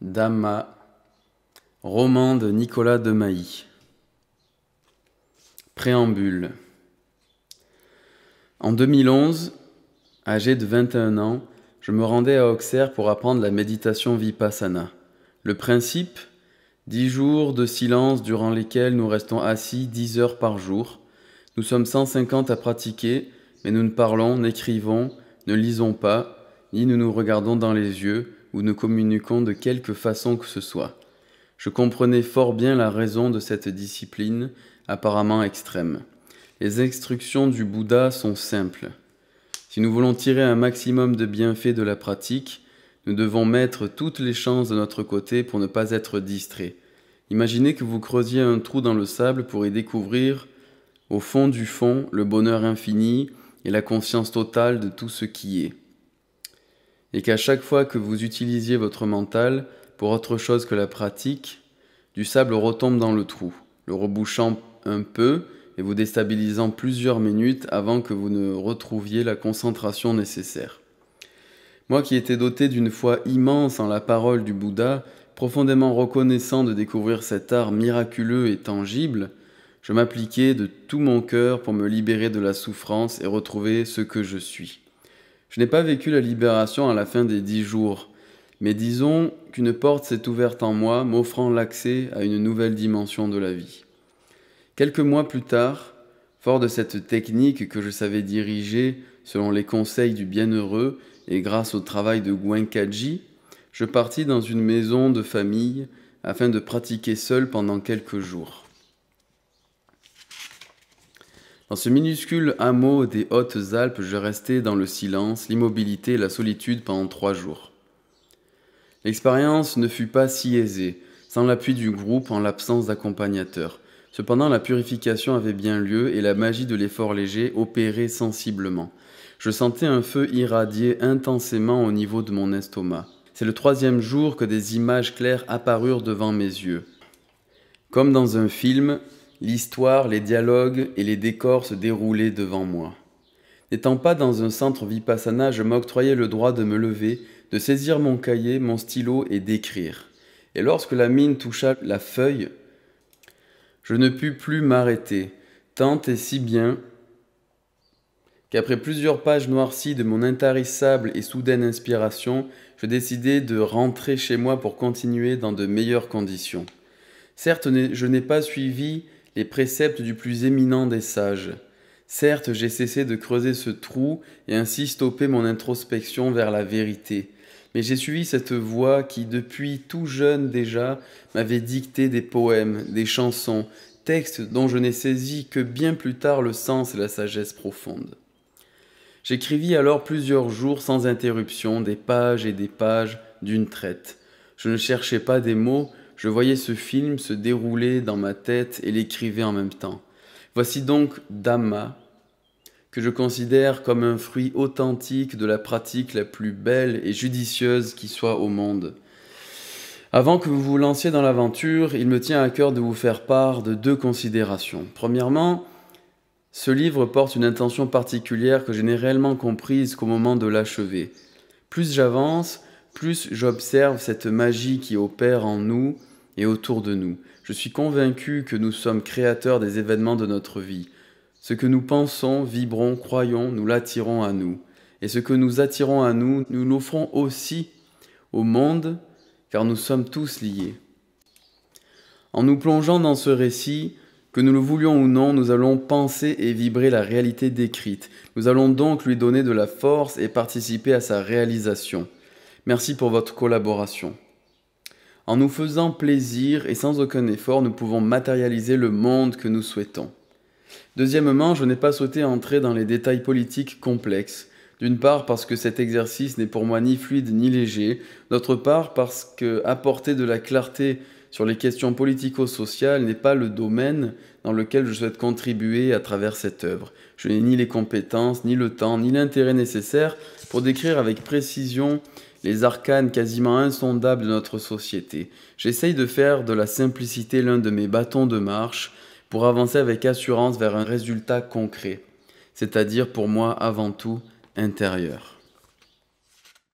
Dama, roman de Nicolas de Mailly. Préambule. En 2011, âgé de 21 ans, je me rendais à Auxerre pour apprendre la méditation vipassana. Le principe Dix jours de silence durant lesquels nous restons assis dix heures par jour. Nous sommes 150 à pratiquer, mais nous ne parlons, n'écrivons, ne lisons pas, ni nous nous regardons dans les yeux, ou nous communiquons de quelque façon que ce soit. Je comprenais fort bien la raison de cette discipline apparemment extrême. Les instructions du Bouddha sont simples. Si nous voulons tirer un maximum de bienfaits de la pratique, nous devons mettre toutes les chances de notre côté pour ne pas être distraits. Imaginez que vous creusiez un trou dans le sable pour y découvrir, au fond du fond, le bonheur infini et la conscience totale de tout ce qui est et qu'à chaque fois que vous utilisiez votre mental pour autre chose que la pratique, du sable retombe dans le trou, le rebouchant un peu et vous déstabilisant plusieurs minutes avant que vous ne retrouviez la concentration nécessaire. Moi qui étais doté d'une foi immense en la parole du Bouddha, profondément reconnaissant de découvrir cet art miraculeux et tangible, je m'appliquais de tout mon cœur pour me libérer de la souffrance et retrouver ce que je suis. Je n'ai pas vécu la libération à la fin des dix jours, mais disons qu'une porte s'est ouverte en moi, m'offrant l'accès à une nouvelle dimension de la vie. Quelques mois plus tard, fort de cette technique que je savais diriger selon les conseils du bienheureux et grâce au travail de Gwenkaji, je partis dans une maison de famille afin de pratiquer seul pendant quelques jours. Dans ce minuscule hameau des Hautes Alpes, je restais dans le silence, l'immobilité et la solitude pendant trois jours. L'expérience ne fut pas si aisée, sans l'appui du groupe, en l'absence d'accompagnateur. Cependant, la purification avait bien lieu et la magie de l'effort léger opérait sensiblement. Je sentais un feu irradier intensément au niveau de mon estomac. C'est le troisième jour que des images claires apparurent devant mes yeux. Comme dans un film, L'histoire, les dialogues et les décors se déroulaient devant moi. N'étant pas dans un centre vipassana, je m'octroyais le droit de me lever, de saisir mon cahier, mon stylo et d'écrire. Et lorsque la mine toucha la feuille, je ne pus plus m'arrêter, tant et si bien qu'après plusieurs pages noircies de mon intarissable et soudaine inspiration, je décidai de rentrer chez moi pour continuer dans de meilleures conditions. Certes, je n'ai pas suivi les préceptes du plus éminent des sages. Certes, j'ai cessé de creuser ce trou et ainsi stopper mon introspection vers la vérité, mais j'ai suivi cette voie qui, depuis tout jeune déjà, m'avait dicté des poèmes, des chansons, textes dont je n'ai saisi que bien plus tard le sens et la sagesse profonde. J'écrivis alors plusieurs jours sans interruption des pages et des pages d'une traite. Je ne cherchais pas des mots, je voyais ce film se dérouler dans ma tête et l'écrivais en même temps. Voici donc Dama que je considère comme un fruit authentique de la pratique la plus belle et judicieuse qui soit au monde. Avant que vous vous lanciez dans l'aventure, il me tient à cœur de vous faire part de deux considérations. Premièrement, ce livre porte une intention particulière que je n'ai réellement comprise qu'au moment de l'achever. Plus j'avance, plus j'observe cette magie qui opère en nous, et autour de nous. Je suis convaincu que nous sommes créateurs des événements de notre vie. Ce que nous pensons, vibrons, croyons, nous l'attirons à nous. Et ce que nous attirons à nous, nous l'offrons aussi au monde, car nous sommes tous liés. En nous plongeant dans ce récit, que nous le voulions ou non, nous allons penser et vibrer la réalité décrite. Nous allons donc lui donner de la force et participer à sa réalisation. Merci pour votre collaboration. En nous faisant plaisir et sans aucun effort, nous pouvons matérialiser le monde que nous souhaitons. Deuxièmement, je n'ai pas souhaité entrer dans les détails politiques complexes. D'une part parce que cet exercice n'est pour moi ni fluide ni léger, d'autre part parce que apporter de la clarté sur les questions politico-sociales n'est pas le domaine dans lequel je souhaite contribuer à travers cette œuvre. Je n'ai ni les compétences, ni le temps, ni l'intérêt nécessaire pour décrire avec précision les arcanes quasiment insondables de notre société. J'essaye de faire de la simplicité l'un de mes bâtons de marche pour avancer avec assurance vers un résultat concret, c'est-à-dire pour moi avant tout intérieur.